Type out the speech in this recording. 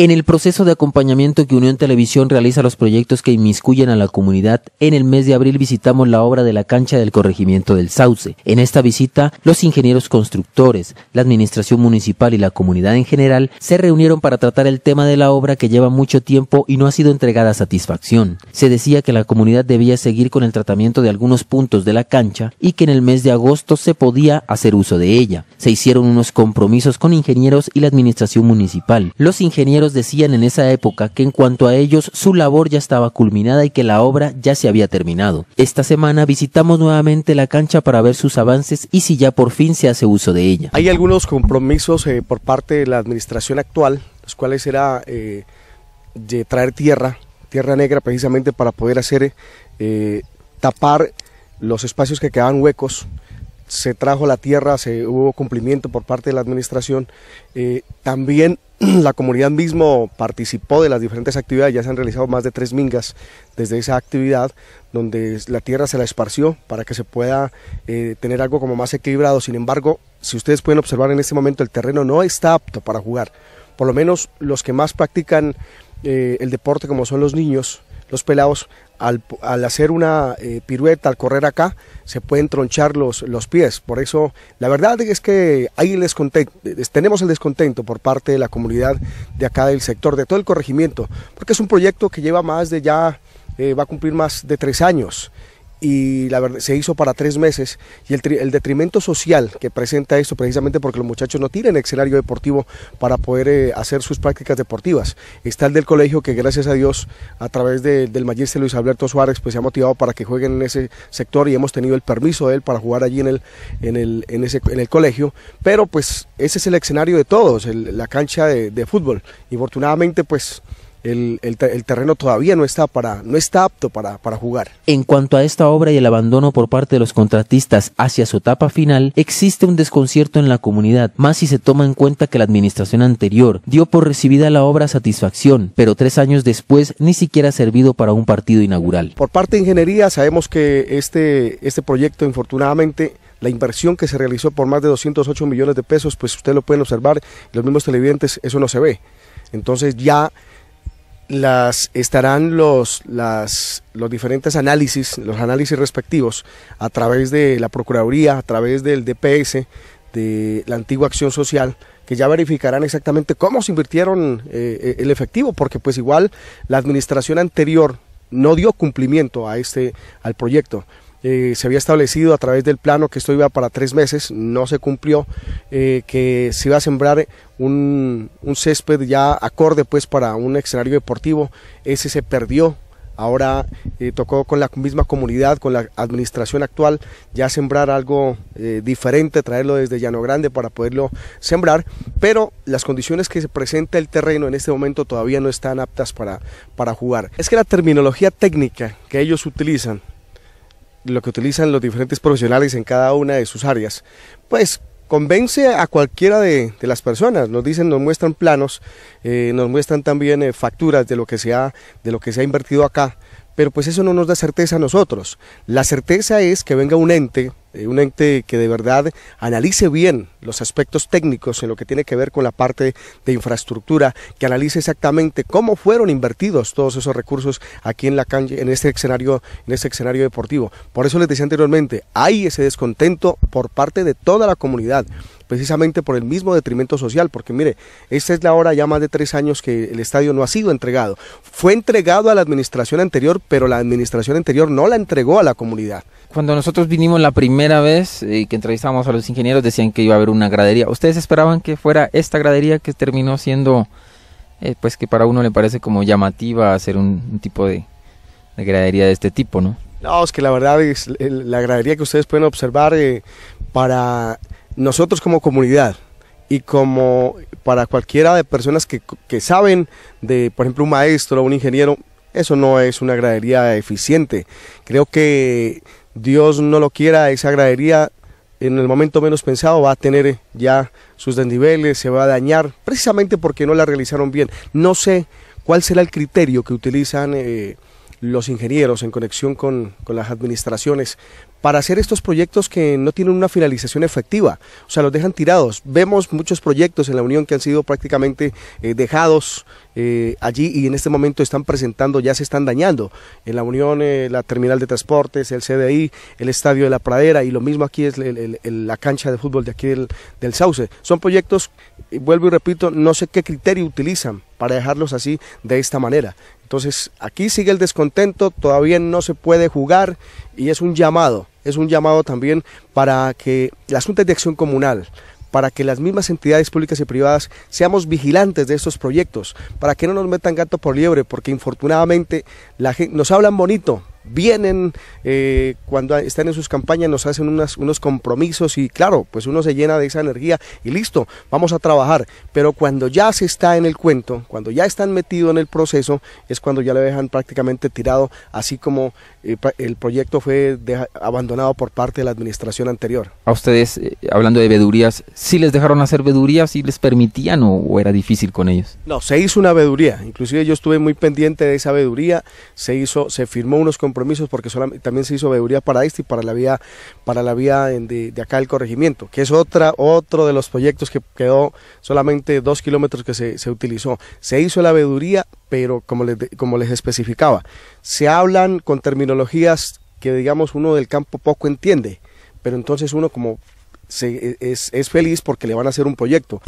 En el proceso de acompañamiento que Unión Televisión realiza los proyectos que inmiscuyen a la comunidad, en el mes de abril visitamos la obra de la cancha del corregimiento del Sauce. En esta visita, los ingenieros constructores, la administración municipal y la comunidad en general se reunieron para tratar el tema de la obra que lleva mucho tiempo y no ha sido entregada a satisfacción. Se decía que la comunidad debía seguir con el tratamiento de algunos puntos de la cancha y que en el mes de agosto se podía hacer uso de ella. Se hicieron unos compromisos con ingenieros y la administración municipal. Los ingenieros decían en esa época que en cuanto a ellos su labor ya estaba culminada y que la obra ya se había terminado. Esta semana visitamos nuevamente la cancha para ver sus avances y si ya por fin se hace uso de ella. Hay algunos compromisos eh, por parte de la administración actual, los cuales era eh, de traer tierra, tierra negra precisamente para poder hacer eh, tapar los espacios que quedaban huecos se trajo la tierra, se, hubo cumplimiento por parte de la administración. también la comunidad mismo participó de las diferentes actividades, ya se han realizado más de tres mingas desde esa actividad, donde la tierra se la esparció para que se pueda eh, tener algo como más equilibrado. Sin embargo, si ustedes pueden observar en este momento, el terreno no está apto para jugar. Por lo menos los que más practican eh, el deporte, como son los niños, los pelados, al, hacer una eh, pirueta, al correr acá, se pueden tronchar los, los pies. Por eso, la verdad es que hay el descontento, tenemos el descontento por parte de la comunidad de acá del sector, de todo el corregimiento, porque es un proyecto que lleva más de ya, eh, va a cumplir más de tres años y la verdad, se hizo para tres meses y el, el, detrimento social que presenta esto precisamente porque los muchachos no tienen escenario deportivo para poder eh, hacer sus prácticas deportivas está el del colegio que gracias a Dios a través del magíster Luis Alberto Suárez pues se ha motivado para que jueguen en ese sector y hemos tenido el permiso de él para jugar allí en el colegio pero pues ese es el escenario de todos la cancha de, de fútbol y afortunadamente pues el, terreno todavía no está, para, no está apto para, jugar. En cuanto a esta obra y el abandono por parte de los contratistas hacia su etapa final, existe un desconcierto en la comunidad, más si se toma en cuenta que la administración anterior dio por recibida la obra satisfacción, pero tres años después ni siquiera ha servido para un partido inaugural. Por parte de Ingeniería sabemos que este, este proyecto, infortunadamente, la inversión que se realizó por más de 208 millones de pesos, pues ustedes lo pueden observar, los mismos televidentes, eso no se ve. Entonces ya las estarán los, los diferentes análisis, los análisis respectivos a través de la Procuraduría, a través del DPS, de la antigua Acción Social, que ya verificarán exactamente cómo se invirtieron eh, eh, el efectivo, porque pues igual la administración anterior no dio cumplimiento a este, al proyecto. Eh, se había establecido a través del plano que esto iba para tres meses, no se cumplió, eh, que se iba a sembrar un, césped ya acorde pues para un escenario deportivo, ese se perdió. Ahora eh, tocó con la misma comunidad, con la administración actual, ya sembrar algo diferente, traerlo desde Llano Grande para poderlo sembrar, pero las condiciones que se presenta el terreno en este momento todavía no están aptas para jugar. Es que la terminología técnica que ellos utilizan lo que utilizan los diferentes profesionales en cada una de sus áreas. Pues convence a cualquiera de, las personas, nos dicen, nos muestran planos, eh, nos muestran también eh, facturas de lo, que se ha, de lo que se ha invertido acá, pero pues eso no nos da certeza a nosotros. La certeza es que venga un ente eh, un ente que de verdad analice bien los aspectos técnicos en lo que tiene que ver con la parte de infraestructura, que analice exactamente cómo fueron invertidos todos esos recursos aquí en la en este escenario, en este escenario deportivo. Por eso les decía anteriormente, hay ese descontento por parte de toda la comunidad precisamente por el mismo detrimento social, porque mire, esta es la hora ya más de tres años que el estadio no ha sido entregado. Fue entregado a la administración anterior, pero la administración anterior no la entregó a la comunidad. Cuando nosotros vinimos la primera vez eh, y que entrevistamos a los ingenieros, decían que iba a haber una gradería. ¿Ustedes esperaban que fuera esta gradería que terminó siendo, eh, pues que para uno le parece como llamativa hacer un, tipo de, gradería de este tipo, no? No, es que la verdad es la gradería que ustedes pueden observar eh, para nosotros como comunidad y como para cualquiera de personas que, saben de, por ejemplo, un maestro o un ingeniero, eso no es una gradería eficiente. Creo que Dios no lo quiera, esa gradería en el momento menos pensado va a tener ya sus desniveles, se va a dañar, precisamente porque no la realizaron bien. No sé cuál será el criterio que utilizan eh, los ingenieros en conexión con, las administraciones para hacer estos proyectos que no tienen una finalización efectiva, o sea, los dejan tirados. Vemos muchos proyectos en la Unión que han sido prácticamente eh, dejados eh, allí y en este momento están presentando, ya se están dañando. En la Unión, eh, la terminal de transportes, el CDI, el Estadio de la Pradera y lo mismo aquí es la cancha de fútbol de aquí del, del Sauce. Son proyectos, vuelvo y repito, no sé qué criterio utilizan para dejarlos así de esta manera. Entonces aquí sigue el descontento, todavía no se puede jugar y es un llamado, es un llamado también para que las juntas de acción comunal, para que las mismas entidades públicas y privadas seamos vigilantes de estos proyectos, para que no nos metan gato por liebre, porque infortunadamente la gente, nos hablan bonito, vienen eh, cuando están en sus campañas, nos hacen unos compromisos y claro, pues uno se llena de esa energía y listo, vamos a trabajar. Pero cuando ya se está en el cuento, cuando ya están metidos en el proceso, es cuando ya le dejan prácticamente tirado, así como eh, el proyecto fue abandonado por parte de la administración anterior. A ustedes, eh, hablando de vedurías, ¿sí les dejaron hacer vedurías? si les permitían o, era difícil con ellos? No, se hizo una veduría, inclusive yo estuve muy pendiente de esa veduría, se hizo, se firmó unos compromisos porque también se hizo veeduría para este y para la vía, para la vía de, acá del corregimiento, que es otra, otro de los proyectos que quedó solamente dos kilómetros que se, utilizó. Se hizo la veeduría, pero como les, como les especificaba, se hablan con terminologías que digamos uno del campo poco entiende, pero entonces uno como e, es, es feliz porque le van a hacer un proyecto.